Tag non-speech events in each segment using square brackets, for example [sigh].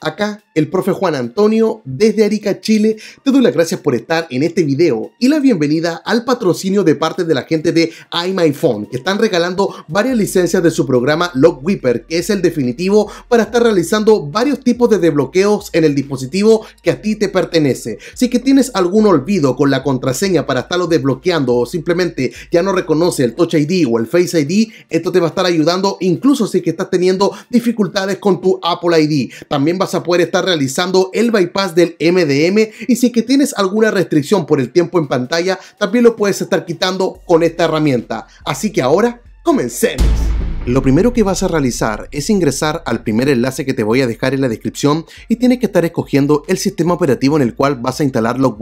Acá el profe Juan Antonio desde Arica, Chile. Te doy las gracias por estar en este video y la bienvenida al patrocinio de parte de la gente de iMyPhone que están regalando varias licencias de su programa Lock que es el definitivo para estar realizando varios tipos de desbloqueos en el dispositivo que a ti te pertenece. Si que tienes algún olvido con la contraseña para estarlo desbloqueando o simplemente ya no reconoce el Touch ID o el Face ID, esto te va a estar ayudando incluso si que estás teniendo dificultades con tu Apple ID. También vas a poder estar realizando el bypass del MDM y si que tienes alguna restricción por el tiempo en pantalla, también lo puedes estar quitando con esta herramienta. Así que ahora, comencemos. Lo primero que vas a realizar es ingresar al primer enlace que te voy a dejar en la descripción y tienes que estar escogiendo el sistema operativo en el cual vas a instalar los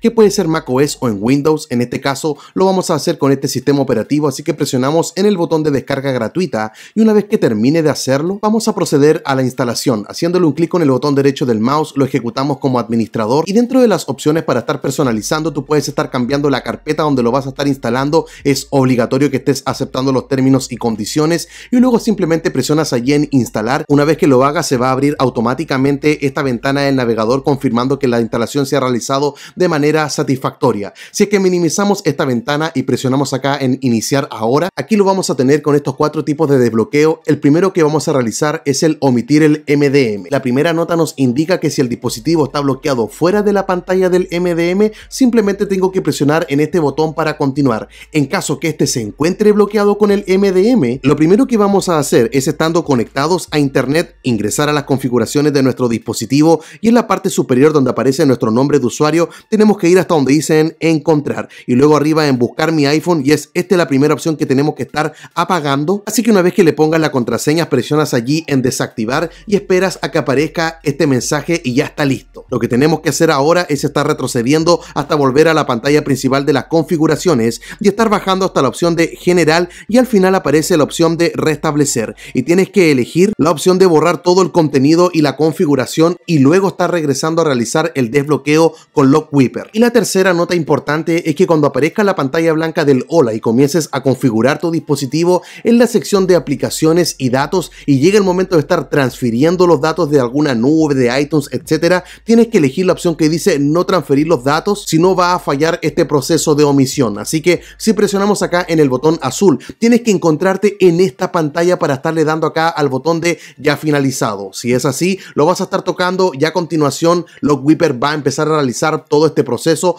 que puede ser macOS o en Windows, en este caso lo vamos a hacer con este sistema operativo así que presionamos en el botón de descarga gratuita y una vez que termine de hacerlo vamos a proceder a la instalación haciéndole un clic con el botón derecho del mouse lo ejecutamos como administrador y dentro de las opciones para estar personalizando tú puedes estar cambiando la carpeta donde lo vas a estar instalando es obligatorio que estés aceptando los términos y condiciones y luego simplemente presionas allí en instalar. Una vez que lo hagas se va a abrir automáticamente esta ventana del navegador confirmando que la instalación se ha realizado de manera satisfactoria. Si es que minimizamos esta ventana y presionamos acá en iniciar ahora, aquí lo vamos a tener con estos cuatro tipos de desbloqueo. El primero que vamos a realizar es el omitir el MDM. La primera nota nos indica que si el dispositivo está bloqueado fuera de la pantalla del MDM, simplemente tengo que presionar en este botón para continuar. En caso que este se encuentre bloqueado con el MDM, lo primero que vamos a hacer es estando conectados a internet, ingresar a las configuraciones de nuestro dispositivo y en la parte superior donde aparece nuestro nombre de usuario tenemos que ir hasta donde dicen encontrar y luego arriba en buscar mi iPhone y es esta la primera opción que tenemos que estar apagando. Así que una vez que le pongas la contraseña presionas allí en desactivar y esperas a que aparezca este mensaje y ya está listo. Lo que tenemos que hacer ahora es estar retrocediendo hasta volver a la pantalla principal de las configuraciones y estar bajando hasta la opción de general y al final aparece la opción de restablecer y tienes que elegir la opción de borrar todo el contenido y la configuración y luego estar regresando a realizar el desbloqueo con Lock Y la tercera nota importante es que cuando aparezca la pantalla blanca del Hola y comiences a configurar tu dispositivo en la sección de aplicaciones y datos y llega el momento de estar transfiriendo los datos de alguna nube, de iTunes, etcétera, tienes que elegir la opción que dice no transferir los datos, si no va a fallar este proceso de omisión. Así que si presionamos acá en el botón azul, tienes que encontrarte en esta pantalla para estarle dando acá al botón de ya finalizado. Si es así, lo vas a estar tocando ya a continuación. lo Whipper va a empezar a realizar todo este proceso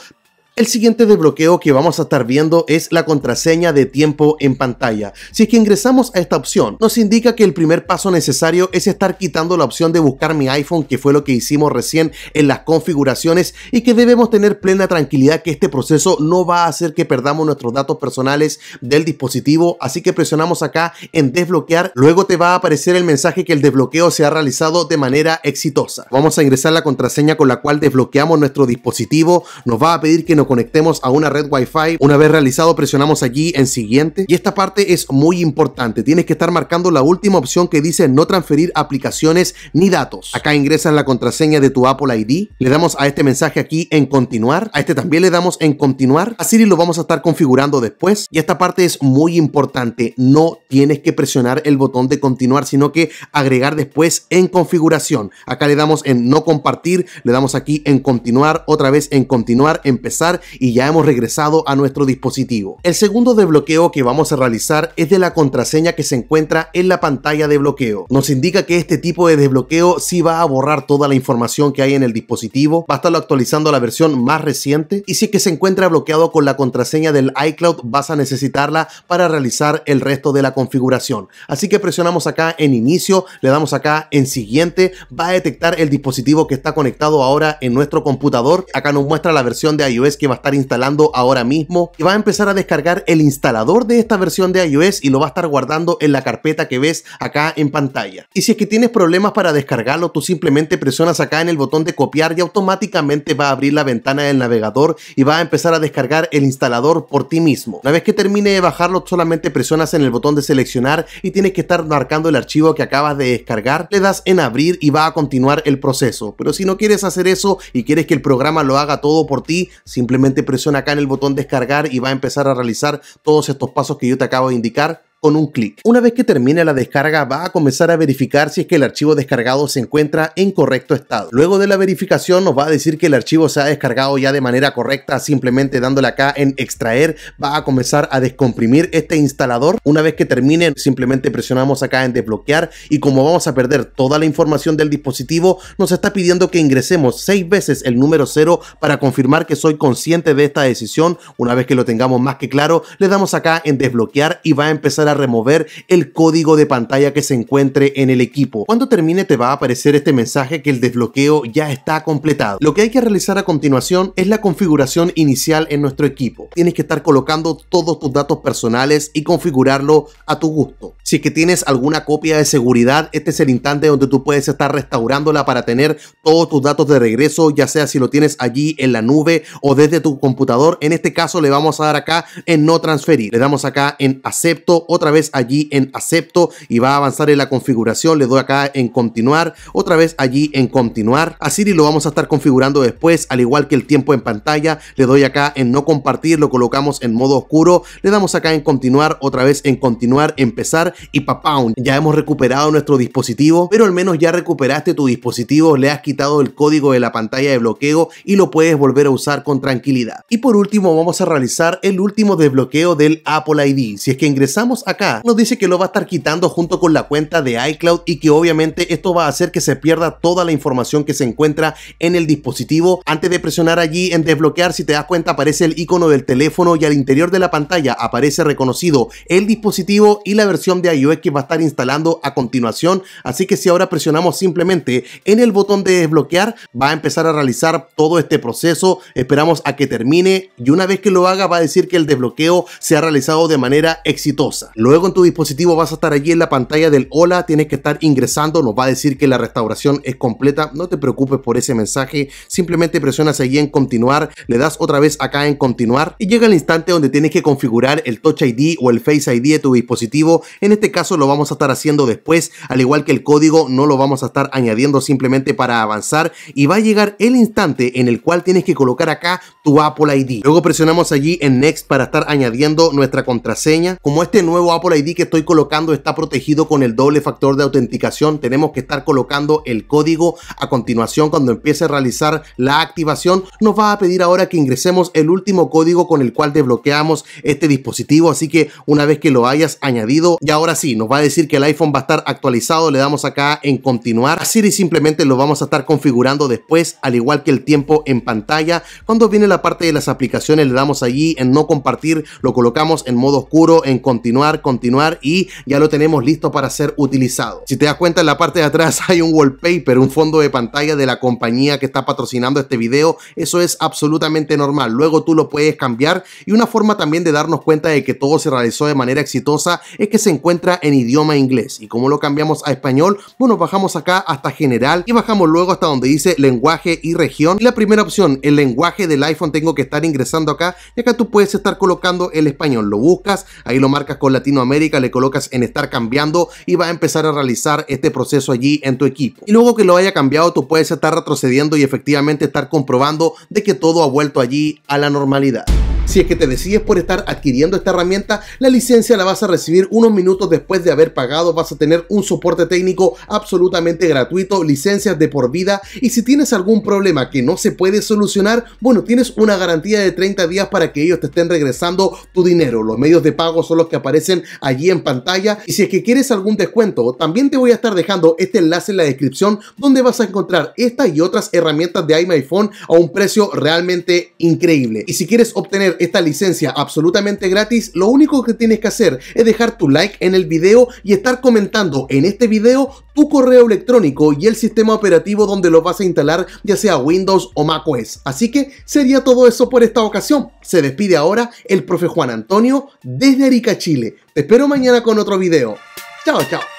el siguiente desbloqueo que vamos a estar viendo es la contraseña de tiempo en pantalla. Si es que ingresamos a esta opción, nos indica que el primer paso necesario es estar quitando la opción de buscar mi iPhone, que fue lo que hicimos recién en las configuraciones y que debemos tener plena tranquilidad que este proceso no va a hacer que perdamos nuestros datos personales del dispositivo, así que presionamos acá en desbloquear, luego te va a aparecer el mensaje que el desbloqueo se ha realizado de manera exitosa. Vamos a ingresar la contraseña con la cual desbloqueamos nuestro dispositivo, nos va a pedir que nos conectemos a una red wifi, Una vez realizado, presionamos allí en siguiente. Y esta parte es muy importante. Tienes que estar marcando la última opción que dice no transferir aplicaciones ni datos. Acá ingresas la contraseña de tu Apple ID. Le damos a este mensaje aquí en continuar. A este también le damos en continuar. así Siri lo vamos a estar configurando después. Y esta parte es muy importante. No tienes que presionar el botón de continuar, sino que agregar después en configuración. Acá le damos en no compartir. Le damos aquí en continuar. Otra vez en continuar. Empezar y ya hemos regresado a nuestro dispositivo. El segundo desbloqueo que vamos a realizar es de la contraseña que se encuentra en la pantalla de bloqueo. Nos indica que este tipo de desbloqueo sí va a borrar toda la información que hay en el dispositivo, va a estarlo actualizando a la versión más reciente y si es que se encuentra bloqueado con la contraseña del iCloud vas a necesitarla para realizar el resto de la configuración. Así que presionamos acá en inicio, le damos acá en siguiente, va a detectar el dispositivo que está conectado ahora en nuestro computador. Acá nos muestra la versión de iOS que va a estar instalando ahora mismo y va a empezar a descargar el instalador de esta versión de iOS y lo va a estar guardando en la carpeta que ves acá en pantalla. Y si es que tienes problemas para descargarlo, tú simplemente presionas acá en el botón de copiar y automáticamente va a abrir la ventana del navegador y va a empezar a descargar el instalador por ti mismo. Una vez que termine de bajarlo, solamente presionas en el botón de seleccionar y tienes que estar marcando el archivo que acabas de descargar, le das en abrir y va a continuar el proceso. Pero si no quieres hacer eso y quieres que el programa lo haga todo por ti, simplemente Simplemente presiona acá en el botón descargar y va a empezar a realizar todos estos pasos que yo te acabo de indicar un clic. Una vez que termine la descarga va a comenzar a verificar si es que el archivo descargado se encuentra en correcto estado. Luego de la verificación nos va a decir que el archivo se ha descargado ya de manera correcta, simplemente dándole acá en extraer va a comenzar a descomprimir este instalador. Una vez que termine simplemente presionamos acá en desbloquear y como vamos a perder toda la información del dispositivo nos está pidiendo que ingresemos seis veces el número 0 para confirmar que soy consciente de esta decisión. Una vez que lo tengamos más que claro le damos acá en desbloquear y va a empezar a remover el código de pantalla que se encuentre en el equipo. Cuando termine te va a aparecer este mensaje que el desbloqueo ya está completado. Lo que hay que realizar a continuación es la configuración inicial en nuestro equipo. Tienes que estar colocando todos tus datos personales y configurarlo a tu gusto. Si es que tienes alguna copia de seguridad, este es el instante donde tú puedes estar restaurándola para tener todos tus datos de regreso, ya sea si lo tienes allí en la nube o desde tu computador. En este caso le vamos a dar acá en no transferir. Le damos acá en acepto o otra vez allí en acepto y va a avanzar en la configuración, le doy acá en continuar, otra vez allí en continuar, así lo vamos a estar configurando después, al igual que el tiempo en pantalla, le doy acá en no compartir, lo colocamos en modo oscuro, le damos acá en continuar, otra vez en continuar, empezar y papá ya hemos recuperado nuestro dispositivo, pero al menos ya recuperaste tu dispositivo, le has quitado el código de la pantalla de bloqueo y lo puedes volver a usar con tranquilidad. Y por último vamos a realizar el último desbloqueo del Apple ID, si es que ingresamos acá nos dice que lo va a estar quitando junto con la cuenta de iCloud y que obviamente esto va a hacer que se pierda toda la información que se encuentra en el dispositivo. Antes de presionar allí en desbloquear, si te das cuenta aparece el icono del teléfono y al interior de la pantalla aparece reconocido el dispositivo y la versión de iOS que va a estar instalando a continuación. Así que si ahora presionamos simplemente en el botón de desbloquear, va a empezar a realizar todo este proceso. Esperamos a que termine y una vez que lo haga va a decir que el desbloqueo se ha realizado de manera exitosa. Luego en tu dispositivo vas a estar allí en la pantalla del hola, tienes que estar ingresando, nos va a decir que la restauración es completa, no te preocupes por ese mensaje, simplemente presionas allí en continuar, le das otra vez acá en continuar y llega el instante donde tienes que configurar el Touch ID o el Face ID de tu dispositivo, en este caso lo vamos a estar haciendo después, al igual que el código no lo vamos a estar añadiendo simplemente para avanzar y va a llegar el instante en el cual tienes que colocar acá tu Apple ID. Luego presionamos allí en Next para estar añadiendo nuestra contraseña. Como este nuevo Apple ID que estoy colocando está protegido con el doble factor de autenticación. Tenemos que estar colocando el código a continuación cuando empiece a realizar la activación. Nos va a pedir ahora que ingresemos el último código con el cual desbloqueamos este dispositivo. Así que una vez que lo hayas añadido, y ahora sí, nos va a decir que el iPhone va a estar actualizado. Le damos acá en continuar. Así y simplemente lo vamos a estar configurando después, al igual que el tiempo en pantalla. Cuando viene la parte de las aplicaciones, le damos allí en no compartir, lo colocamos en modo oscuro, en continuar continuar y ya lo tenemos listo para ser utilizado. Si te das cuenta en la parte de atrás [laughs] hay un wallpaper, un fondo de pantalla de la compañía que está patrocinando este video, eso es absolutamente normal. Luego tú lo puedes cambiar y una forma también de darnos cuenta de que todo se realizó de manera exitosa es que se encuentra en idioma inglés y como lo cambiamos a español, bueno, bajamos acá hasta general y bajamos luego hasta donde dice lenguaje y región. Y la primera opción, el lenguaje del iPhone tengo que estar ingresando acá y acá tú puedes estar colocando el español. Lo buscas, ahí lo marcas con la Latinoamérica, le colocas en estar cambiando y va a empezar a realizar este proceso allí en tu equipo. Y luego que lo haya cambiado, tú puedes estar retrocediendo y efectivamente estar comprobando de que todo ha vuelto allí a la normalidad. Si es que te decides por estar adquiriendo esta herramienta, la licencia la vas a recibir unos minutos después de haber pagado, vas a tener un soporte técnico absolutamente gratuito, licencias de por vida y si tienes algún problema que no se puede solucionar, bueno, tienes una garantía de 30 días para que ellos te estén regresando tu dinero. Los medios de pago son los que aparecen allí en pantalla y si es que quieres algún descuento, también te voy a estar dejando este enlace en la descripción donde vas a encontrar estas y otras herramientas de iMyPhone a un precio realmente increíble. Y si quieres obtener esta licencia absolutamente gratis, lo único que tienes que hacer es dejar tu like en el video y estar comentando en este video tu correo electrónico y el sistema operativo donde lo vas a instalar, ya sea Windows o macOS. Así que sería todo eso por esta ocasión. Se despide ahora el profe Juan Antonio desde Arica, Chile. Te espero mañana con otro video. Chao, chao.